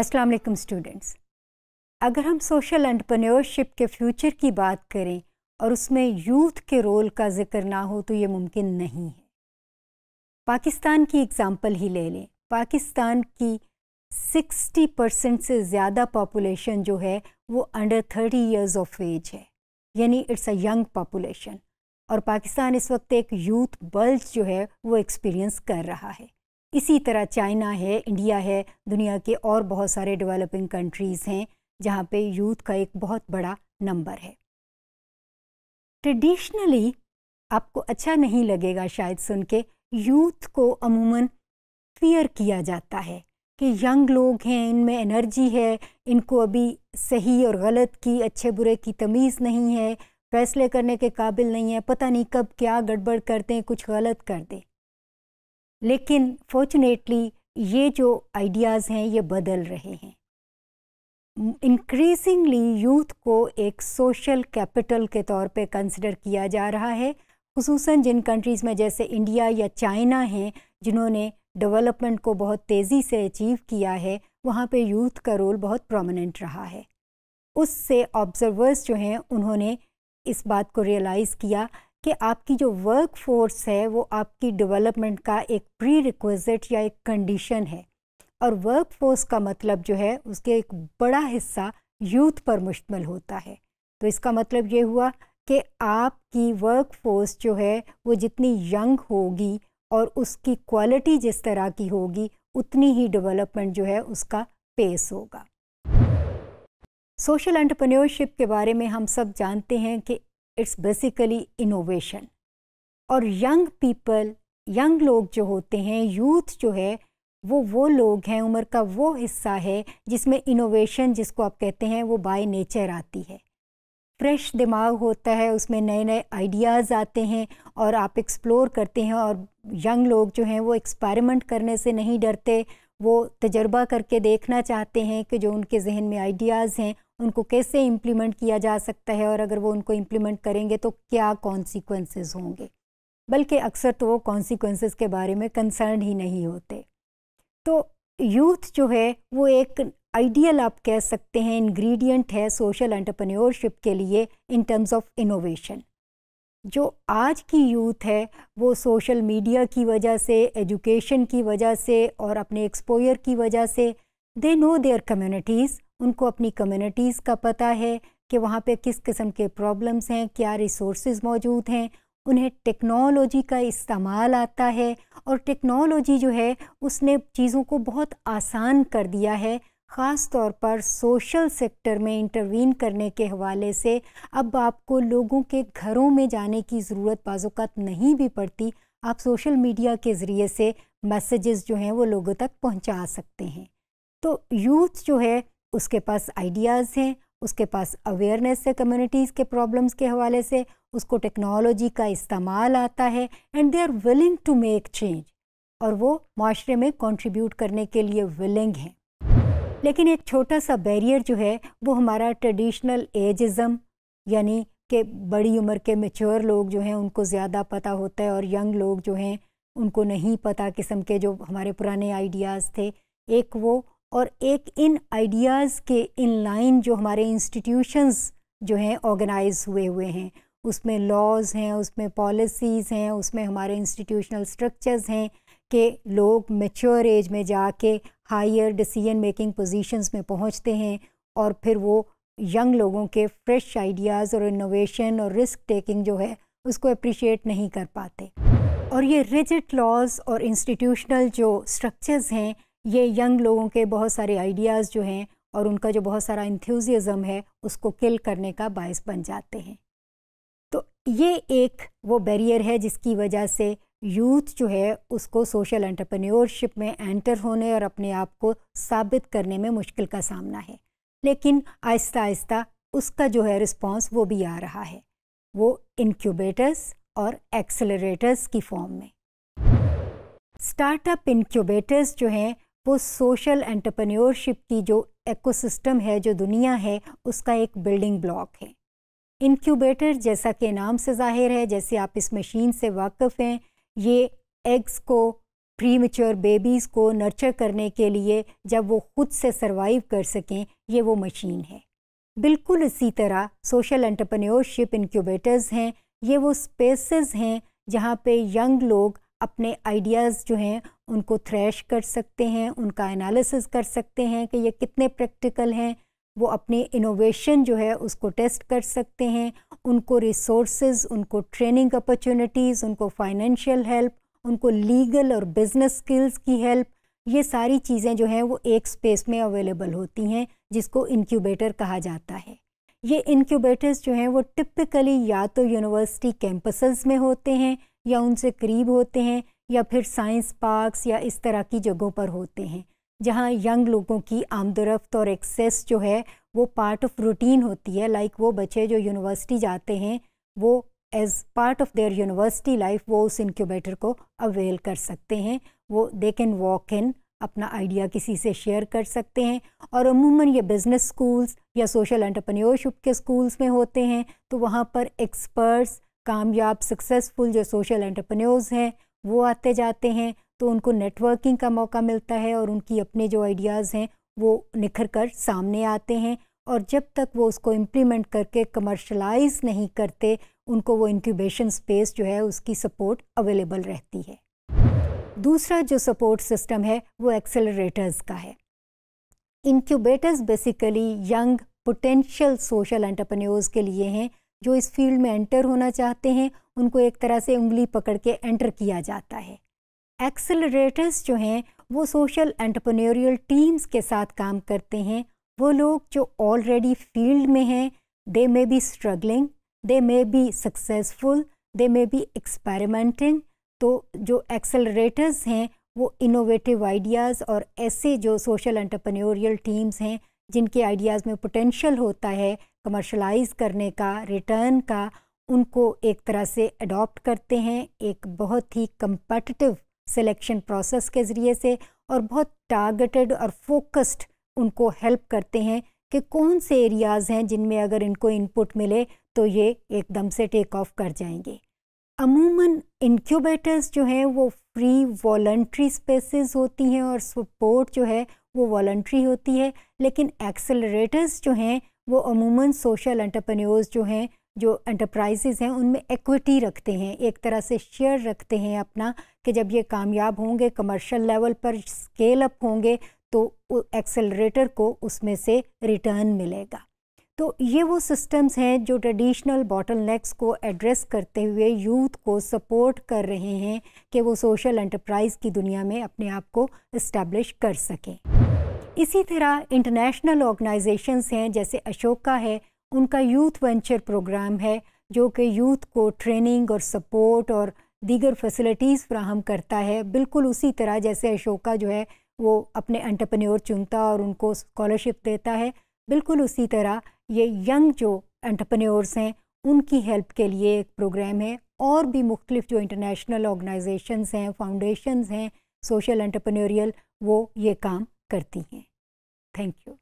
Aslam students अगर हम social entrepreneurship के फ्यूचर की बात करें और उसमें यूथ के रोल का जिक्र ना हो तो ये मुमकिन नहीं है पाकिस्तान की एग्जांपल ही ले लें पाकिस्तान की 60 परसेंट से ज़्यादा पॉपुलेशन जो है वो अंडर 30 इयर्स ऑफ एज है यानी इट्स अ यंग पॉपुलेशन और पाकिस्तान इस वक्त एक यूथ बल्ज जो है वो एक्सपीरियंस कर रहा है इसी तरह चाइना है इंडिया है दुनिया के और बहुत सारे डेवलपिंग कंट्रीज़ हैं जहाँ पे यूथ का एक बहुत बड़ा नंबर है ट्रेडिशनली आपको अच्छा नहीं लगेगा शायद सुन के यूथ को अमूमन फियर किया जाता है कि यंग लोग हैं इनमें एनर्जी है इनको अभी सही और गलत की अच्छे बुरे की तमीज़ नहीं है फैसले करने के काबिल नहीं है पता नहीं कब क्या गड़बड़ करते हैं कुछ गलत कर दें लेकिन फॉर्चुनेटली ये जो आइडियाज़ हैं ये बदल रहे हैं इंक्रीजिंगली यूथ को एक सोशल कैपिटल के तौर पे कंसिडर किया जा रहा है खसूस जिन कंट्रीज़ में जैसे इंडिया या चाइना हैं जिन्होंने डेवलपमेंट को बहुत तेज़ी से अचीव किया है वहाँ पे यूथ का रोल बहुत प्रोमिनेंट रहा है उससे ऑब्जर्वर्स जो हैं उन्होंने इस बात को रियलाइज़ किया कि आपकी जो वर्क फोर्स है वो आपकी डेवलपमेंट का एक प्री रिक्वेजिट या एक कंडीशन है और वर्क फोर्स का मतलब जो है उसके एक बड़ा हिस्सा यूथ पर मुश्तमल होता है तो इसका मतलब ये हुआ कि आपकी वर्क फोर्स जो है वो जितनी यंग होगी और उसकी क्वालिटी जिस तरह की होगी उतनी ही डेवलपमेंट जो है उसका पेस होगा सोशल एंटरप्रेन्योरशिप के बारे में हम सब जानते हैं कि इट्स बेसिकली इनोवेशन और यंग पीपल यंग लोग जो होते हैं यूथ जो है वो वो लोग हैं उम्र का वो हिस्सा है जिसमें इनोवेशन जिसको आप कहते हैं वो बाय नेचर आती है फ्रेश दिमाग होता है उसमें नए नए आइडियाज़ आते हैं और आप एक्सप्लोर करते हैं और यंग लोग जो हैं वो एक्सपेरिमेंट करने से नहीं डरते वो तजर्बा करके देखना चाहते हैं कि जो उनके जहन में आइडियाज़ हैं उनको कैसे इम्प्लीमेंट किया जा सकता है और अगर वो उनको इम्प्लीमेंट करेंगे तो क्या कॉन्सिक्वेंसेस होंगे बल्कि अक्सर तो वो कॉन्सिक्वेंसेस के बारे में कंसर्न ही नहीं होते तो यूथ जो है वो एक आइडियल आप कह सकते हैं इंग्रेडिएंट है सोशल एंटरप्रेन्योरशिप के लिए इन टर्म्स ऑफ इनोवेशन जो आज की यूथ है वो सोशल मीडिया की वजह से एजुकेशन की वजह से और अपने एक्सपोयर की वजह से दे नो देयर कम्युनिटीज़ उनको अपनी कम्युनिटीज़ का पता है कि वहाँ पे किस किस्म के प्रॉब्लम्स हैं क्या रिसोर्स मौजूद हैं उन्हें टेक्नोलॉजी का इस्तेमाल आता है और टेक्नोलॉजी जो है उसने चीज़ों को बहुत आसान कर दिया है ख़ास तौर पर सोशल सेक्टर में इंटरवीन करने के हवाले से अब आपको लोगों के घरों में जाने की ज़रूरत बाज़ात नहीं भी पड़ती आप सोशल मीडिया के ज़रिए से मैसेजेस जो हैं वो लोगों तक पहुंचा सकते हैं तो यूथ जो है उसके पास आइडियाज़ हैं उसके पास अवेयरनेस है कम्युनिटीज़ के प्रॉब्लम्स के हवाले से उसको टेक्नोलॉजी का इस्तेमाल आता है and they are willing to make change और वो माशरे में कंट्रीब्यूट करने के लिए विलिंग हैं लेकिन एक छोटा सा बैरियर जो है वो हमारा ट्रेडिशनल एजिज़म यानी कि बड़ी उम्र के मेच्योर लोग जो हैं उनको ज़्यादा पता होता है और यंग लोग जो हैं उनको नहीं पता किस्म के जो हमारे पुराने आइडियाज़ थे एक वो और एक इन आइडियाज़ के इन लाइन जो हमारे इंस्टीट्यूशंस जो हैं ऑर्गेनाइज हुए हुए हैं उसमें लॉज हैं उसमें पॉलिसीज़ हैं उसमें हमारे इंस्टीट्यूशनल स्ट्रक्चर्स हैं कि लोग मेच्योर एज में जाके हायर डिसीजन मेकिंग पोजीशंस में पहुंचते हैं और फिर वो यंग लोगों के फ्रेश आइडियाज़ और इनोवेशन और रिस्क टेकिंग जो है उसको अप्रिशिएट नहीं कर पाते और ये रिजिट लॉज और इंस्टीट्यूशनल जो स्ट्रक्चर्स हैं ये यंग लोगों के बहुत सारे आइडियाज़ जो हैं और उनका जो बहुत सारा इंथ्यूज़म है उसको किल करने का बायस बन जाते हैं तो ये एक वो बैरियर है जिसकी वजह से यूथ जो है उसको सोशल एंटरप्रेन्योरशिप में एंटर होने और अपने आप को साबित करने में मुश्किल का सामना है लेकिन आहिस्ता आहिस्ता उसका जो है रिस्पॉन्स वो भी आ रहा है वो इनक्यूबेटर्स और एक्सेलरेटर्स की फॉर्म में स्टार्टअप इनक्यूबेटर्स जो हैं वो सोशल एंटरप्रेन्योरशिप की जो एकोसिस्टम है जो दुनिया है उसका एक बिल्डिंग ब्लॉक है इनक्यूबेटर जैसा कि नाम से जाहिर है जैसे आप इस मशीन से वाकफ हैं ये एग्स को प्री मच्योर बेबीज़ को नर्चर करने के लिए जब वो खुद से सरवाइव कर सकें ये वो मशीन है बिल्कुल इसी तरह सोशल एंटरप्रेन्योरशिप इनक्यूबेटर्स हैं ये वो स्पेसेस हैं जहाँ पे यंग लोग अपने आइडियाज़ जो हैं उनको थ्रैश कर सकते हैं उनका एनालिसिस कर सकते हैं कि ये कितने प्रैक्टिकल हैं वो अपने इनोवेशन जो है उसको टेस्ट कर सकते हैं उनको रिसोर्सेज उनको ट्रेनिंग अपॉर्चुनिटीज़ उनको फाइनेंशियल हेल्प उनको लीगल और बिजनेस स्किल्स की हेल्प ये सारी चीज़ें जो हैं वो एक स्पेस में अवेलेबल होती हैं जिसको इनक्यूबेटर कहा जाता है ये इनक्यूबेटर्स जो हैं वो टिपिकली या तो यूनिवर्सिटी कैंपसेस में होते हैं या उनसे करीब होते हैं या फिर साइंस पार्क्स या इस तरह की जगहों पर होते हैं जहाँ यंग लोगों की आमदरफ्त और एक्सेस जो है वो पार्ट ऑफ रूटीन होती है लाइक like वो बच्चे जो यूनिवर्सिटी जाते हैं वो as part of their university life वो उस इनक्यूबेटर को अवेल कर सकते हैं वो दे कैन वॉक इन अपना आइडिया किसी से शेयर कर सकते हैं और अमूमन ये बिज़नेस स्कूल्स या सोशल एंटरप्रेन्योरशिप के स्कूल्स में होते हैं तो वहाँ पर एक्सपर्ट्स कामयाब सक्सेसफुल जो सोशल एंटरप्रेन्योर्स हैं वो आते जाते हैं तो उनको नेटवर्किंग का मौका मिलता है और उनकी अपने जो आइडियाज़ हैं वो निखर कर सामने आते हैं और जब तक वो उसको इम्प्लीमेंट करके कमर्शलाइज नहीं करते उनको वो इंक्यूबेशन स्पेस जो है उसकी सपोर्ट अवेलेबल रहती है दूसरा जो सपोर्ट सिस्टम है वो एक्सेलरेटर्स का है incubators basically young potential social entrepreneurs के लिए हैं जो इस फील्ड में एंटर होना चाहते हैं उनको एक तरह से उंगली पकड़ के एंटर किया जाता है एक्सलरेटर्स जो हैं वो सोशल एंटरप्रेन्योरियल टीम्स के साथ काम करते हैं वो लोग जो ऑलरेडी फील्ड में हैं they may be struggling they may be successful they may be experimenting तो जो एक्सलरेटर्स हैं वो इनोवेटिव आइडियाज़ और ऐसे जो सोशल एंटरप्रेन्योरियल टीम्स हैं जिनके आइडियाज़ में पोटेंशियल होता है कमर्शलाइज करने का रिटर्न का उनको एक तरह से अडॉप्ट करते हैं एक बहुत ही कंपटिटिव सिलेक्शन प्रोसेस के ज़रिए से और बहुत टारगेटेड और फोकस्ड उनको हेल्प करते हैं कि कौन से एरियाज़ हैं जिनमें अगर इनको इनपुट मिले तो ये एकदम से टेक ऑफ कर जाएंगे अमूमन इनक्यूबेटर्स जो हैं वो फ्री वॉल्ट्री स्पेसेस होती हैं और सपोर्ट जो है वो वॉल्ट्री होती है लेकिन एक्सेलरेटर्स जो हैं वो अमूमन सोशल एंटरप्रेन्योर्स जो हैं जो एंटरप्राइजेज़ हैं उनमें एक्विटी रखते हैं एक तरह से शेयर रखते हैं अपना कि जब ये कामयाब होंगे कमर्शियल लेवल पर स्केल अप होंगे तो एक्सेलरेटर को उसमें से रिटर्न मिलेगा तो ये वो सिस्टम्स हैं जो ट्रेडिशनल बॉटल नेक्स को एड्रेस करते हुए यूथ को सपोर्ट कर रहे हैं कि वो सोशल एंटरप्राइज की दुनिया में अपने आप को इस्टेब्लिश कर सकें इसी तरह इंटरनेशनल ऑर्गेनाइजेशंस हैं जैसे अशोका है उनका यूथ वेंचर प्रोग्राम है जो कि यूथ को ट्रेनिंग और सपोर्ट और दीगर फैसिलिटीज़ फ्राहम करता है बिल्कुल उसी तरह जैसे अशोका जो है वो अपने एंटरप्रेन्योर चुनता और उनको स्कॉलरशिप देता है बिल्कुल उसी तरह ये यंग जो एंटरप्रेन्योर्स हैं उनकी हेल्प के लिए एक प्रोग्राम है और भी मुख्तलिफ जो इंटरनेशनल ऑर्गेनाइजेशंस हैं फाउंडेशंस हैं सोशल एंटरप्रेन्योरियल वो ये काम करती हैं थैंक यू